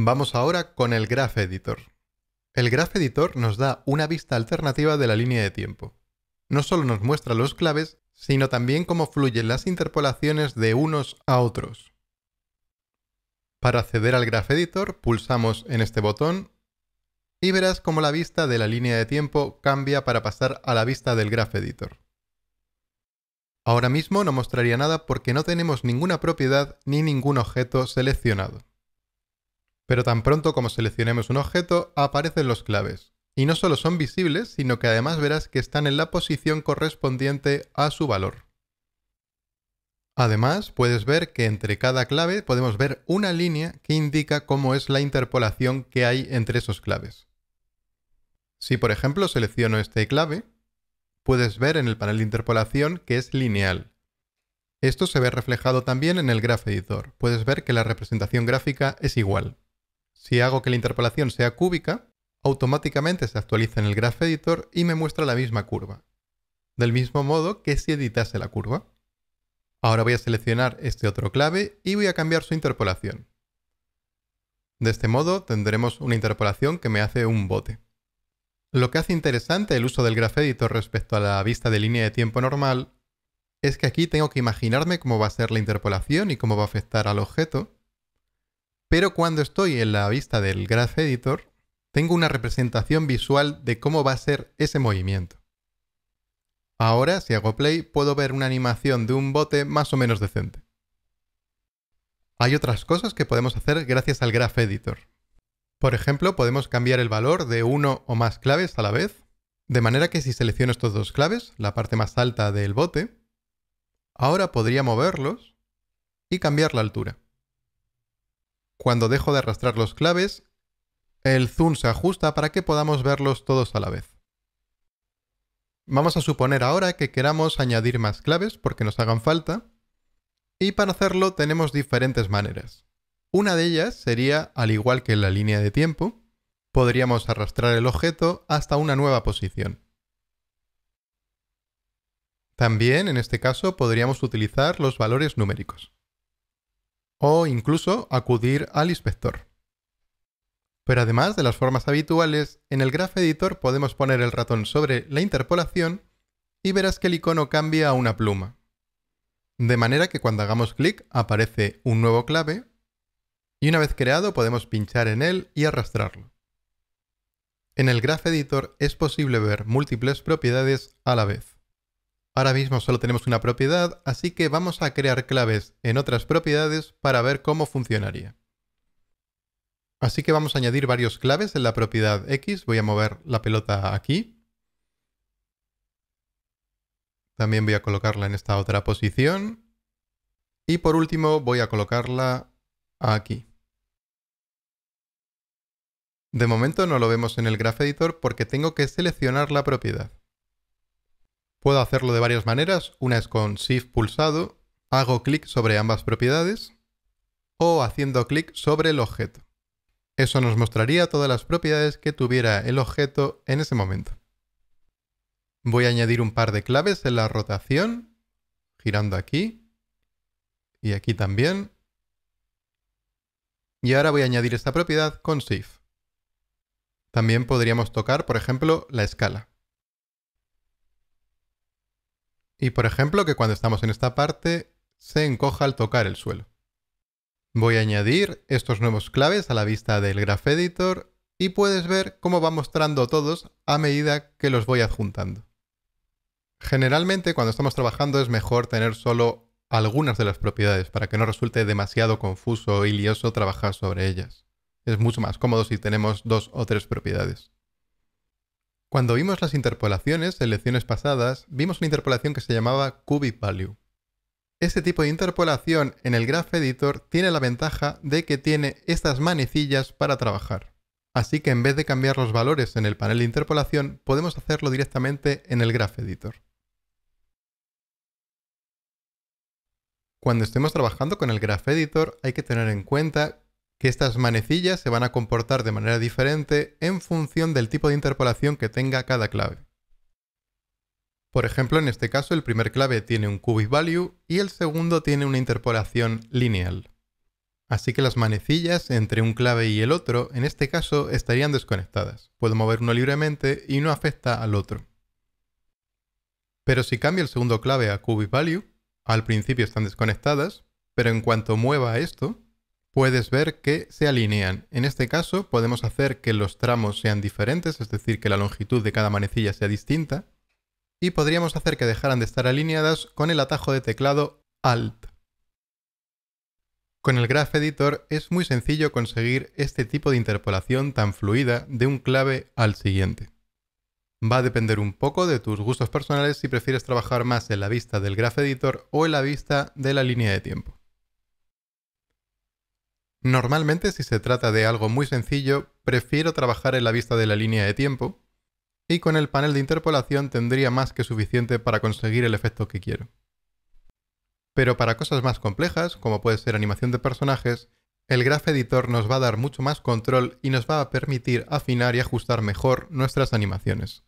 Vamos ahora con el Graph Editor. El Graph Editor nos da una vista alternativa de la línea de tiempo. No solo nos muestra los claves, sino también cómo fluyen las interpolaciones de unos a otros. Para acceder al Graph Editor, pulsamos en este botón y verás cómo la vista de la línea de tiempo cambia para pasar a la vista del Graph Editor. Ahora mismo no mostraría nada porque no tenemos ninguna propiedad ni ningún objeto seleccionado. Pero tan pronto como seleccionemos un objeto, aparecen los claves. Y no solo son visibles, sino que además verás que están en la posición correspondiente a su valor. Además, puedes ver que entre cada clave podemos ver una línea que indica cómo es la interpolación que hay entre esos claves. Si por ejemplo selecciono este clave, puedes ver en el panel de interpolación que es lineal. Esto se ve reflejado también en el graph editor. Puedes ver que la representación gráfica es igual. Si hago que la interpolación sea cúbica, automáticamente se actualiza en el Graph Editor y me muestra la misma curva, del mismo modo que si editase la curva. Ahora voy a seleccionar este otro clave y voy a cambiar su interpolación. De este modo tendremos una interpolación que me hace un bote. Lo que hace interesante el uso del Graph Editor respecto a la vista de línea de tiempo normal es que aquí tengo que imaginarme cómo va a ser la interpolación y cómo va a afectar al objeto, pero cuando estoy en la vista del Graph Editor, tengo una representación visual de cómo va a ser ese movimiento. Ahora, si hago play, puedo ver una animación de un bote más o menos decente. Hay otras cosas que podemos hacer gracias al Graph Editor. Por ejemplo, podemos cambiar el valor de uno o más claves a la vez, de manera que si selecciono estos dos claves, la parte más alta del bote, ahora podría moverlos y cambiar la altura. Cuando dejo de arrastrar los claves, el zoom se ajusta para que podamos verlos todos a la vez. Vamos a suponer ahora que queramos añadir más claves porque nos hagan falta, y para hacerlo tenemos diferentes maneras. Una de ellas sería, al igual que en la línea de tiempo, podríamos arrastrar el objeto hasta una nueva posición. También, en este caso, podríamos utilizar los valores numéricos o incluso acudir al inspector. Pero además de las formas habituales, en el Graph Editor podemos poner el ratón sobre la interpolación y verás que el icono cambia a una pluma. De manera que cuando hagamos clic aparece un nuevo clave y una vez creado podemos pinchar en él y arrastrarlo. En el Graph Editor es posible ver múltiples propiedades a la vez. Ahora mismo solo tenemos una propiedad, así que vamos a crear claves en otras propiedades para ver cómo funcionaría. Así que vamos a añadir varios claves en la propiedad X. Voy a mover la pelota aquí. También voy a colocarla en esta otra posición. Y por último voy a colocarla aquí. De momento no lo vemos en el Graph Editor porque tengo que seleccionar la propiedad. Puedo hacerlo de varias maneras. Una es con Shift pulsado, hago clic sobre ambas propiedades o haciendo clic sobre el objeto. Eso nos mostraría todas las propiedades que tuviera el objeto en ese momento. Voy a añadir un par de claves en la rotación, girando aquí y aquí también. Y ahora voy a añadir esta propiedad con Shift. También podríamos tocar, por ejemplo, la escala. Y por ejemplo que cuando estamos en esta parte se encoja al tocar el suelo. Voy a añadir estos nuevos claves a la vista del Graph Editor y puedes ver cómo va mostrando todos a medida que los voy adjuntando. Generalmente cuando estamos trabajando es mejor tener solo algunas de las propiedades para que no resulte demasiado confuso y lioso trabajar sobre ellas. Es mucho más cómodo si tenemos dos o tres propiedades. Cuando vimos las interpolaciones en lecciones pasadas, vimos una interpolación que se llamaba cubic value. Este tipo de interpolación en el Graph Editor tiene la ventaja de que tiene estas manecillas para trabajar. Así que en vez de cambiar los valores en el panel de interpolación, podemos hacerlo directamente en el Graph Editor. Cuando estemos trabajando con el Graph Editor, hay que tener en cuenta que estas manecillas se van a comportar de manera diferente en función del tipo de interpolación que tenga cada clave. Por ejemplo, en este caso el primer clave tiene un cubic value y el segundo tiene una interpolación lineal. Así que las manecillas entre un clave y el otro, en este caso, estarían desconectadas. Puedo mover uno libremente y no afecta al otro. Pero si cambio el segundo clave a cubic value, al principio están desconectadas, pero en cuanto mueva esto, puedes ver que se alinean. En este caso podemos hacer que los tramos sean diferentes, es decir, que la longitud de cada manecilla sea distinta, y podríamos hacer que dejaran de estar alineadas con el atajo de teclado Alt. Con el Graph Editor es muy sencillo conseguir este tipo de interpolación tan fluida de un clave al siguiente. Va a depender un poco de tus gustos personales si prefieres trabajar más en la vista del Graph Editor o en la vista de la línea de tiempo. Normalmente si se trata de algo muy sencillo, prefiero trabajar en la vista de la línea de tiempo, y con el panel de interpolación tendría más que suficiente para conseguir el efecto que quiero. Pero para cosas más complejas, como puede ser animación de personajes, el Graph Editor nos va a dar mucho más control y nos va a permitir afinar y ajustar mejor nuestras animaciones.